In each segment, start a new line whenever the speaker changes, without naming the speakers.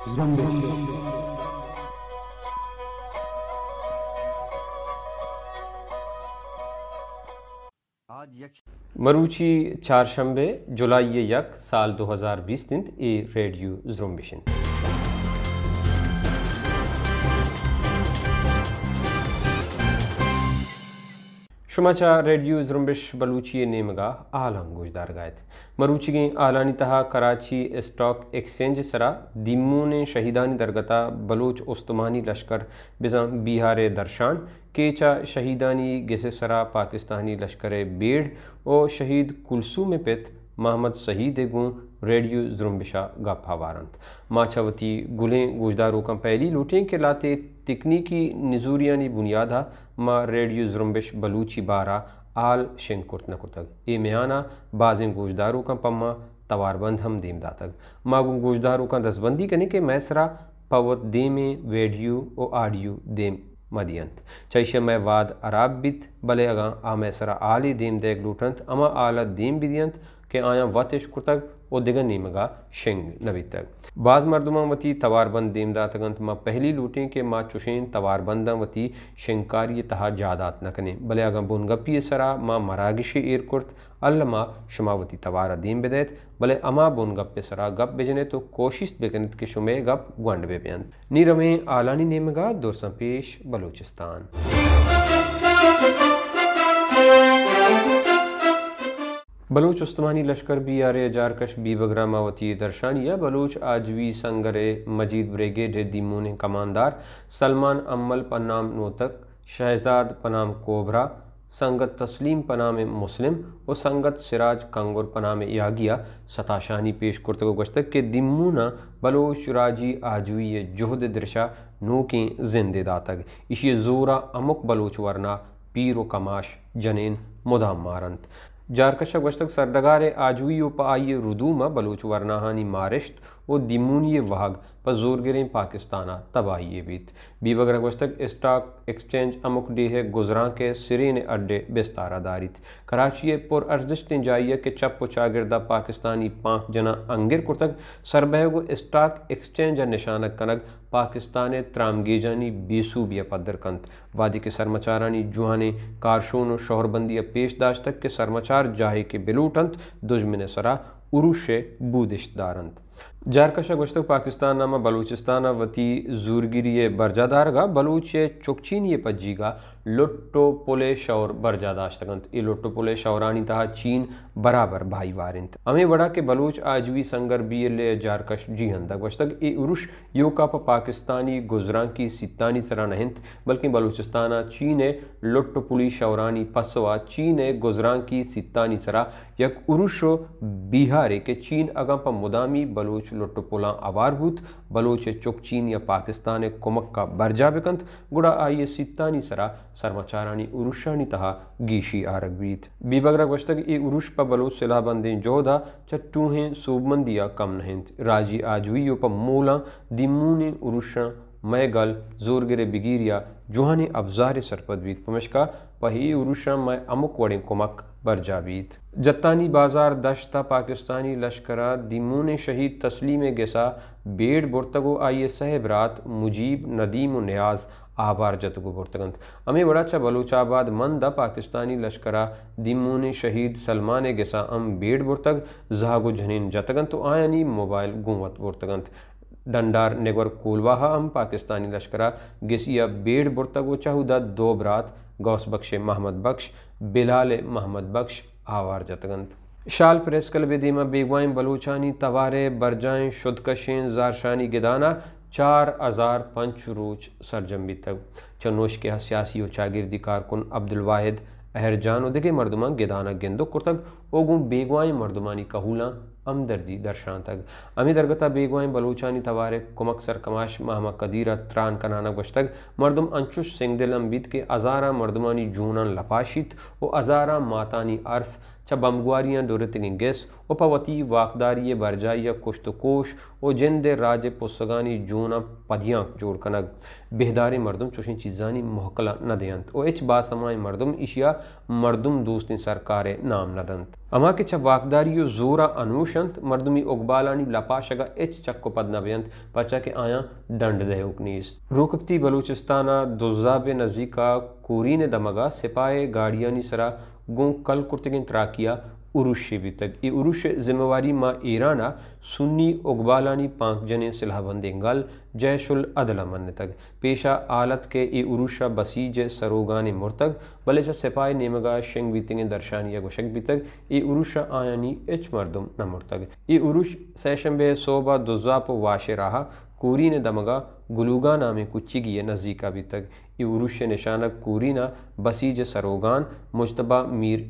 मरुचि
मरूची चारशंबे जुलाई यक साल 2020 दिन ए रेडियो जुम्बिशन क्षमाचा रेडियो जुम्बिश बलूची नेमगा आला गोजदार गायत मरूचगी आलानी तहा कराची स्टॉक एक्सचेंज सरा दीमू ने शहीदानी दरगता बलोच उस्तमानी लश्कर बिजा बिहार दर्शान केचा शहीदानी गेसे सरा पाकिस्तानी लश्कर बेड़ और शहीद कुलसू में पित महमद सहीद गुँ रेडियो जुरम्बिशा गाफा वारंत माछावती गुलें गोजदारों का पहली लूटें के लाते तकनीकी निजूरियानी बुनियादा माँ रेडियो जुरम्बिश बलूची बारा आल शेंग कुर्त न कुर्तग ए म्याना बाजें गोजदारों का पम्मा तवारबंद हम देम दातग मागू गोजदारों का दसबंदी करने के मैसरा पवत दे में वेडियो ओ आडियो देम मदियंत चैश मैं वाद अराब बित भले अगा आ मैसरा आली देम देग लूटंत अमा आला देम बिदियंत के आया वतिश कुर्तग और दिगन नीमगा शिंग नबी तक बाज मरदमा वती तवारबंद दीमदा तगंत मा पहली लूटें के मा चुशेन तवारबंदा वती शिंकारी तहा जादात नकने भले बुन गपी सरा मा मरागिशी एरकुर्त अल्लमा शुमावती तवार दीम बेदैत बले अमा बुन गप सरा गप बेजने तो कोशिश बेकनत के शुमे गप गंड बे बेंत नीरवें आलानी नेमगा दुरसा पेश बलूचिस्तान बलूच उस्तमानी लश्कर बी आर ए जारकश बी बगरामावती दर्शानिया बलूच आजवी संगरे मजीद ब्रिगेड दीमून कमानदार सलमान अम्मल पनाम नोतक शहजाद पनाम कोबरा संगत तस्लीम पनाम में मुस्लिम और संगत सिराज कंगुर पनाम यागिया सताशानी पेश करते को के दिमूना बलोच राजी आजवी जोहद दृशा के जिंदे दातक इशे जोरा अमुक बलोच वरना पीर व कमाश जनेन मुदा मारंत जारकशक गश्तक सरडगार आजुई उपाय रुदूमा बलोच वरनाहानी मारिश्त व दिमूनी वाग पर जोर गिरें पाकिस्ताना तबाही बीत बी बगर गुस्तक स्टॉक एक्सचेंज अमुक डी है गुजरा के सिरे ने अड्डे बेस्तारा दारित कराची पुर अर्जिश ने जाइए के चप पुचागिरदा पाकिस्तानी पांक जना अंगिर कुर्तक सरबह को स्टॉक एक्सचेंज निशानक कनक पाकिस्तान त्रामगी जानी बेसूबिया पदर कंत वादी के सरमाचारानी जुहाने कारशोन और शोहरबंदी पेशदाश तक के सरमाचार जाहे के बिलूटंत दुजमिन सरा उरुशे बुदिश दारंत जारकशा गुश्तक पाकिस्तान नामा बलूचिस्तान वती जूरगिरी बरजादारगा बलूचे चुकचीन ये पज्जीगा लुट्टो पुले ලොට්ටෝපොලේ और बरजादाश्तगंत ये लुट्टो पुले शौरानी तहा चीन बराबर भाई वारिंत हमें वड़ा के बलूच आजवी संगर बी एल जारकश जी हंदक वश तक ये यो का पा पाकिस्तानी गुजरा की सितानी सरा नहिंत बल्कि बलूचिस्ताना चीन है पुली शौरानी पसवा चीन है गुजरा की सितानी सरा यक उरुश बिहार के चीन अगम प मुदामी बलूच लुट्टोपोला आवारभूत बलूच चुक चीन या पाकिस्तान कुमक का बरजा बिकंत गुड़ा आइए सितानी सरा सर्वचारानी उरुषानी तहा गीशी आरगवीत बीबगरा गोश्तक ए उरुष पर बलो सिला बंदे जोधा चट्टू हैं सोबमन कम नहें राजी आज यो पर मोला दिमू ने उरुषा गल जोर गिरे बिगीरिया जोहाने अबजारे सरपदवीत पमिशका पही उरुषा मय अमुक वड़े कुमक बरजाबीत जत्तानी बाजार दशता पाकिस्तानी लश्कर दिमू ने शहीद तस्लीम गैसा बेड बुरतगो आइए साहेब रात मुजीब नदीम नियाज आवार जतगु पुरतगंत अमी वड़ाचा बलूचाबाद द पाकिस्तानी लश्करा दिमोनी शहीद सलमान गिसा अम बेड बुर्तग जहागु झनीन जतगंत आयनी मोबाइल गुवत बुर्तगंत डंडार नेगवर कोलवाहा अम पाकिस्तानी लश्करा गिसिया बेड बुरतगो चहुदा दो बरात गौस बख्श महमद बख्श बिलाल महमद बख्श आवार जतगंत शाल प्रेस कल बेदीमा बेगवाएँ बलूचानी तवारे बरजाएँ शुद्धकशें जारशानी गिदाना चार हज़ार पंच रोज सरजमी तक चनोश के सियासी चागिरदी कारकुन अब्दुल वाहिद अहरजान उदगे मरदमा गेदाना गेंदो कुर्तक ओगू बेगवाएँ मरदमानी कहूला हमदर्दी दर्शान तक अमी दरगता बेगवाएँ बलूचानी तवारे कुमक सर कमाश महमा कदीरा त्रान कनाना तक मरदम अंशुश सिंगदिल अम्बित के अजारा मरदमानी जूनन लपाशित व अजारा मातानी अर्स चबमगुआरियाँ दुरतनिंगस उपावती वाकदारिय बरजाइय कुश तो कोश ओ जिन दे राज पुसगानी जूना पदियाँ जोड़ कनक बेहदारे मरदम चुशी चीजानी मोहकला न दियंत ओ इच बासमाय मरदम इशिया मरदम दोस्त सरकार नाम न दंत अमा के छब वाकदारियो जोरा अनुशंत मरदमी उगबालानी लपाशगा इच चक्को पद न बेंत पचा के आया दंड दे उकनीस रोकपती बलूचिस्ताना दुजाबे नजीका कोरी ने दमगा सिपाही गाड़ियानी सरा गो कल कुर्तगिन उरुशे भी तक ये उरुश जिम्मेवारी माँ ईराना सुन्नी उगबालानी पांक जने सिलाहबंदे गल अदला मन तक पेशा आलत के ये उरुशा बसीज सरोगान मुर्तग जा सिपाही नेमगा शेंग बीतगे दर्शान या भी तक ये उरुशा आयानी एच मर्दुम न मुर्तग ये उरुश सैशंबे सोबा दुजाप वाशे रहा कोरी ने दमगा गुलूगा नामे कुच्ची गिये नज़दीक अभी तक ये उरुश निशाना कोरीना बसीज सरोगान मुशतबा मीर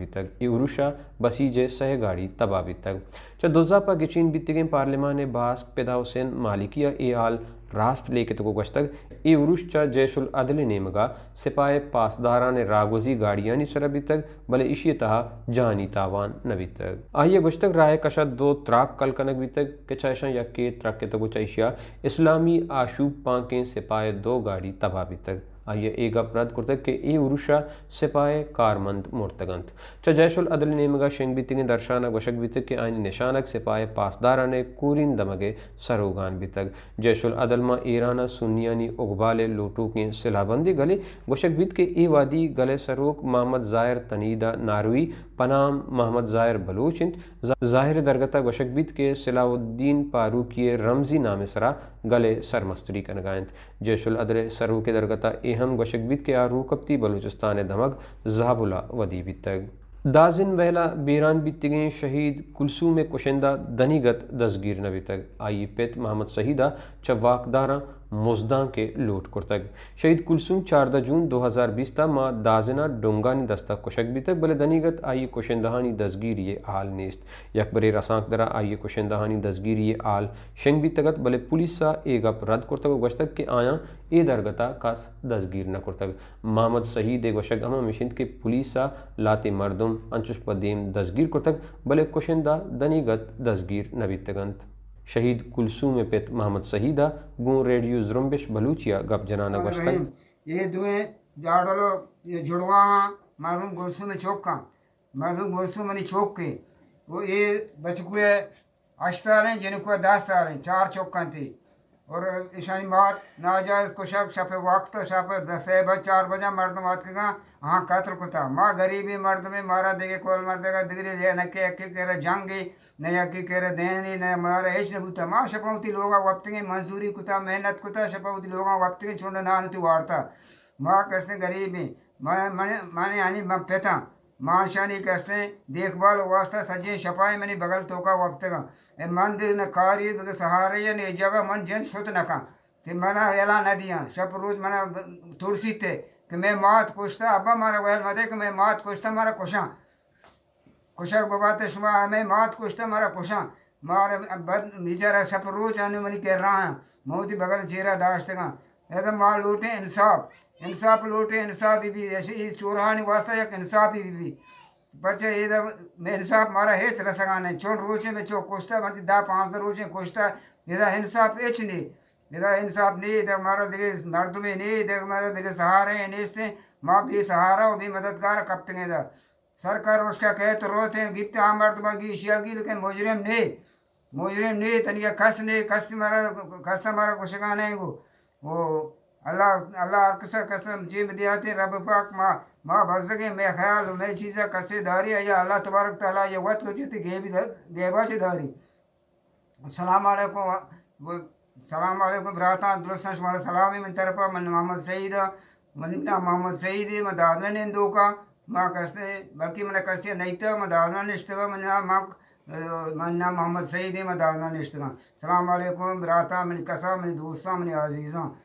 भी तक ये उरुशा बसीज सहगाड़ी भी तक च अच्छा, दुजापा गिचिन बीतगे पार्लिमान बास पैदा हुसैन मालिकिया ए आल रास्त लेकित को गश्तक इवरुष चा जयसुल अदले नेमगा सिपाहे पासदारा ने रागोजी गाड़िया नि सर अभी तक भले इसी तह जानी तावान नबी तक आइए गश्तक राय कशा दो त्राक कल कनक भी तक के चाहा या के त्राक के तक तो इस्लामी आशू पाके सिपाहे दो गाड़ी तबाह भी तक आइए अपराध करते के ए उरुषा सिपाए कारमंद मूर्तगंत च जयशुल अदल नेमगा शेंग बीते के दर्शानक वशक बीते के आयन निशानक सिपाहे पासदारा ने कुरिन दमगे सरोगान बीतक जयशुल अदल मा ईराना सुनियानी उगबाले लोटू के सिलाबंदी गले वशक बीत के ए वादी गले सरोक मोहम्मद जायर तनीदा नारवी पनाम मोहम्मद जायर बलूचिंत जाहिर दरगता वशक बीत के सिलाउद्दीन पारू रमजी नामे सरा गले सरमस्त्री कनगायंत जयशुल अदल सरो के दरगता हम गोशकबित के आरू कप्ती बलूचिस्तान धमक जहाबुला वदी बितग दाजिन वहला बीरान बितगें शहीद कुलसूम कुशंदा दनीगत दसगीर नबी तक आई पेत मोहम्मद सहीदा चवाकदारा मुजदा के लूट कुर्तग शहीद कुलसुम चारदा जून दो हज़ार बीस ता माँ दाजना ने दस्ता कुशक भी तक बल धनीगत आइए कुशंदहानी दसगीर ये आल नेस्त यकबर रसाक दरा आइए कुशंदहानी दसगीर ये आल शंग भी तगत भले पुलिस सा एक अप रद्द कुर्तग गशतक के आया ए दरगता कस दसगीर न कुर्तग मोहम्मद सहीद एक वशक अमा मिशिंद के पुलिस सा लाते मरदम अंचुश दसगीर कुर्तक बले कुशंदा धनीगत दसगीर नबी तगंत शहीद कुलसूम पेत मोहम्मद सहीदा गूं रेडियो जुरम्बिश बलूचिया गप जनाना गश्तन
ये दुए जाडलो ये जुड़वा मरूम गुलसूम चौक का मरूम गुलसूम अली चौक के वो ये बचकुए अश्तारें जिनको दास्तारें चार चौक थे और ईशानी बात नाजायज़ कुशक शप वक्त शप दसेब चार बजा मर्द मौत का हाँ कतल कुता माँ गरीबी मर्द में मारा देगे कोल मर देगा दिगरी ले नके अक्की केरे जंगी न अक्की केरे देनी न मारा एच नबूता माँ शपाउती लोग वक्त मंजूरी कुता मेहनत कुता शपाउती लोग वक्त छोड़ना चुंड नानुती वारता माँ कैसे गरीबी माने माने आनी पेता माशानी कैसे देखभाल वास्ता सजे शपाय मनी बगल तोका वप्तगा ए मंदिर न कार्य तो सहारे ने जगह मन जन सुत नका ते मना एला न दिया शप रोज मना तुलसी ते कि मैं मात कुश्ता अब्बा मारा वह मदे कि मैं मात कुश्ता मारा कुशा कुशा बाबा ते सुबह मैं मात कुश्ता मारा कुशा मार बद सप रोज आने मनी कह रहा है मोती बगल चेहरा दाश्तगा एकदम तो मार लूटे इंसाफ इंसाफ लूटे इंसाफ बीबी ऐसे ही चोरहानी वास्ता एक इंसाफ ही बीबी बच्चे ये मैं इंसाफ मारा हेस है चोट रोचे में चो कोश्ता मर्जी दा पाँच दर रोचे कोश्ता यदा इंसाफ एच नहीं यदा इंसाफ नहीं इधर मारा दिले मर्द में नहीं इधर हमारा दिले सहारे हैं नहीं से माँ भी सहारा हो भी मददगार कब तेंगे दा सरकार उसका कहे तो रोते हैं गिरते आम मर्द मांगी तो ईशिया की लेकिन मुजरिम नहीं मुजरिम नहीं तनिया खस नहीं खस मारा खस मारा कुछ गाने वो वो अल्लाह अल्लाह अक्सर कसम जिम दियाते रब पाक माँ माँ भरसके मैं ख्याल मैं चीज़ा कसे दारी या अल्लाह तबारक तला ये वत हो जाती गेब गेबा से धारी सलाम अलैकुम सलाम अलैकुम बराता दुरुस्त शुमार सलाम मन तरफा मन मोहम्मद सईद हाँ। मन ना मोहम्मद सईद मैं दादरा ने दो का माँ कसे बल्कि मैंने कसे नहीं था मैं दादरा ने इश्तवा मन माँ मन ना मोहम्मद सईद मैं दादरा ने इश्तवा सलाम अलैकुम बराता मन कसा मैंने दोस्तों हाँ, मैंने अजीज़ा हाँ।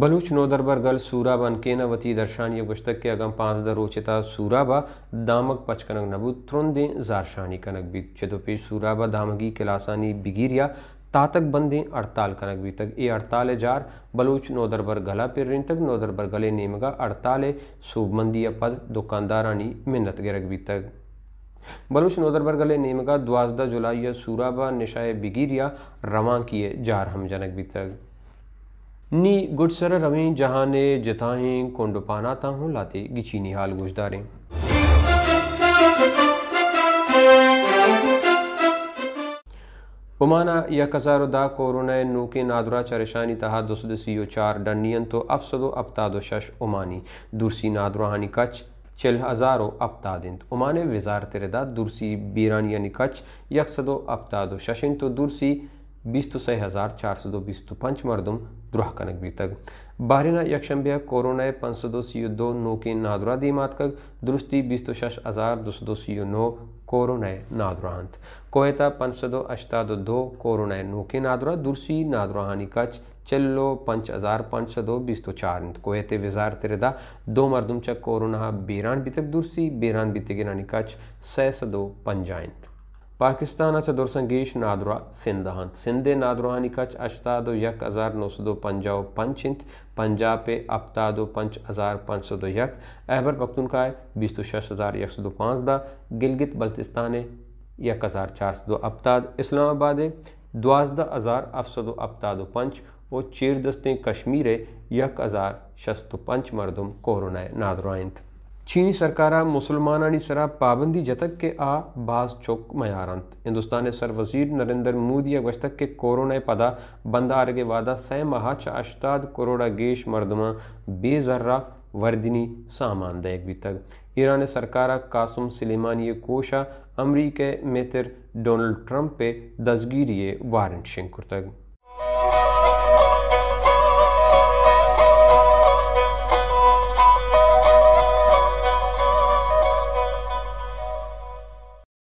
बलूच नोदरबर गल सूरा बन के नती दर्शान ये गुश्तक के अगम पाँच दर सूरा सूराबा दामक पचकनक नबू दें जारशानी कनक भी सूरा सूराबा दामगी किलासानी बिगीरिया तातक बंदे अड़ताल कनक भी तक ए अड़ताल जार बलूच नोदरबर गला पिर रिन तक नोदरबर गले नेमगा अड़ताल सूबमंदी पद दुकानदारानी मिन्नत गिरक भी तक बलूच नोदरबर गले नेमगा द्वाजदा जुलाई सूराबा निशाए बिगिरिया रवा किए जार हम जनक भी तक नी गुडसर रवें जहाने जताएं ता ताहूं लाते गिची निहाल गोशदारें पुमाना दा कोरोना नूके नादुरा चरेशानी तहा दो सद सीओ चार डनियन तो अफसदो दो शश उमानी दूरसी नादुरा हानी कच चल हज़ारो अपता दिन उमाने वजारत रदा बीरानी यानी कच यकसदो दो शशिन तो दूरसी بیست و سه هزار چهار سد و بیست و پنج مردم द्रोह कनक भी तक बाहरीना यक्षम्भ्य कोरोना पंच सौ दो सी दो नौ के नादुरा दी मात दुरुस्ती बीस तो शश हज़ार दो सौ दो सी नौ कोरोना नादुरांत कोयता पंच सौ दो अश्ता दो दो कोरोना नौ के नादुरा दुरसी नादुराहानी कच चल्लो पंच हज़ार पंच सौ दो बीस तो चार कोयते विजार तिरदा दो मरदुम च कोरोना बीरान बीतक दुरसी बीरान बीते गिरानी कच सह सदो पंजाइंत पाकिस्तान ಪಾಕಿಸ್ತಾನ ದೊರಸಂಗೀಶ್ ನಾದ್ರಾ सिंधे ಸಿಂಧೆ कच अशता दो यक हजार नौ सौ दो पंच इंथ पंजाब पे दो पंच हज़ार पाँच सौ दो यक अहबर है बीस तो शश हज़ार एक सौ दो पाँच दा गिलगित बल्तिस्तान यक हज़ार चार सौ दो अबताद इस्लामाबाद द्वाजदा हज़ार अफ सौ दो दो पंच और चीर दस्ते कश्मीर यक हज़ार शस्तु पंच मरदम कोरोना नादरोंत ಚೀನಿ ಸರ್ಕಾರ ಮುಸಲ್ಮಾನನಿ ಸರ ಪಾಬಂದಿ ಜತಕ್ಕೆ ಆ ಬಾಸ್ ಚೊಕ್ ಮಯಾರಂತ್ ಹಿಂದुस्तान ಸರ್ ವಜೀರ್ ನರೇಂದ್ರ ಮೋದಿ ಅಗಸ್ತಕ್ಕೆ ಕೊರೋನಾ ಪದ ಬಂದಾರಗೆ ವಾದ ಸೈ ಮಹಾ ಚಾಶ್ತಾದ್ ಕರೋಡ ಗೇಶ್ ಮರ್ದಮ ಬೇಜರ್ರಾ वर्दनी सामान दैग भी तक ईरान सरकारा कासम सलेमानी कोशा अमरीक मेतर डोनल्ड ट्रंप पे दसगीरिए वारंट शिंकुर तक